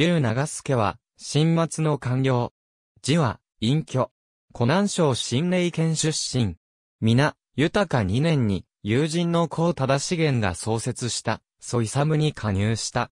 竜長助は、新末の官僚。字は、隠居。湖南省新霊県出身。皆、豊か2年に、友人の高忠資源が創設した、ソイサムに加入した。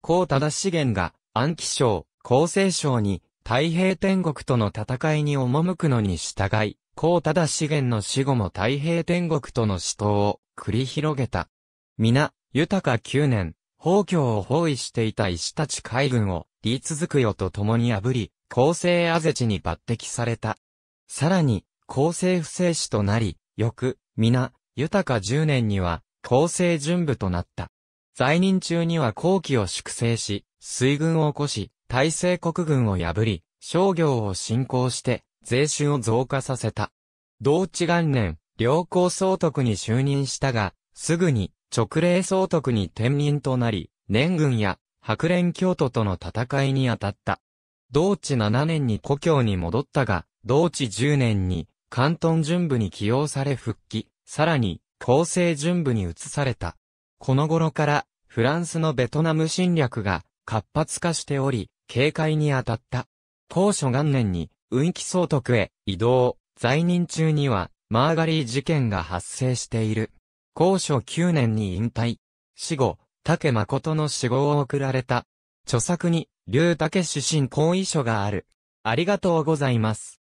高忠資源が、安徽省、厚生省に、太平天国との戦いに赴くのに従い、高忠資源の死後も太平天国との死闘を繰り広げた。皆、豊か9年、宝京を包囲していた石ち海軍を、李続よと共に破り、公正アぜちに抜擢された。さらに、厚生不正士となり、翌、皆、豊か10年には、公生準部となった。在任中には後期を粛清し、水軍を起こし、大政国軍を破り、商業を進行して、税収を増加させた。同治元年、良好総督に就任したが、すぐに、直令総督に転任となり、年軍や白蓮京都との戦いに当たった。同治7年に故郷に戻ったが、同治10年に関東準部に起用され復帰、さらに厚生準部に移された。この頃からフランスのベトナム侵略が活発化しており、警戒に当たった。当初元年に運気総督へ移動、在任中にはマーガリー事件が発生している。高所9年に引退。死後、竹誠の死後を送られた。著作に、竜竹指針後遺書がある。ありがとうございます。